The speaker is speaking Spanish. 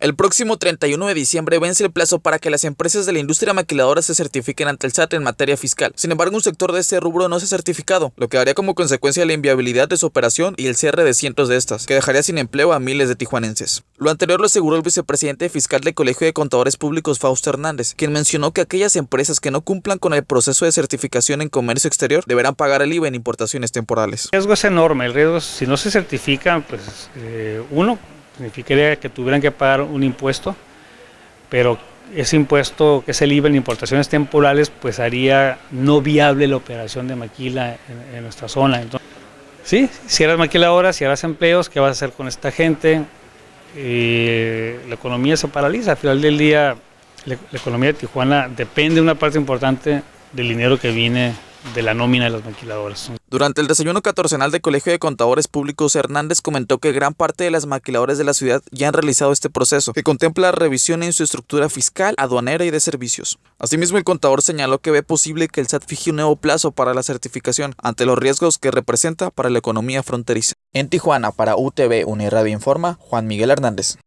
El próximo 31 de diciembre vence el plazo para que las empresas de la industria maquiladora se certifiquen ante el SAT en materia fiscal. Sin embargo, un sector de este rubro no se ha certificado, lo que daría como consecuencia la inviabilidad de su operación y el cierre de cientos de estas, que dejaría sin empleo a miles de tijuanenses. Lo anterior lo aseguró el vicepresidente fiscal del Colegio de Contadores Públicos, Fausto Hernández, quien mencionó que aquellas empresas que no cumplan con el proceso de certificación en comercio exterior deberán pagar el IVA en importaciones temporales. El riesgo es enorme, el riesgo si no se certifican, pues eh, uno significaría que tuvieran que pagar un impuesto, pero ese impuesto que se libre en importaciones temporales, pues haría no viable la operación de maquila en, nuestra zona. Entonces, sí, eras maquila ahora, si harás empleos, ¿qué vas a hacer con esta gente? Eh, la economía se paraliza. Al final del día, la, economía de Tijuana depende de una parte importante del dinero que viene de la nómina de las maquiladoras. Durante el desayuno catorcenal del Colegio de Contadores Públicos, Hernández comentó que gran parte de las maquiladoras de la ciudad ya han realizado este proceso, que contempla revisión en su estructura fiscal, aduanera y de servicios. Asimismo, el contador señaló que ve posible que el SAT fije un nuevo plazo para la certificación ante los riesgos que representa para la economía fronteriza. En Tijuana, para UTV Unirradio Informa, Juan Miguel Hernández.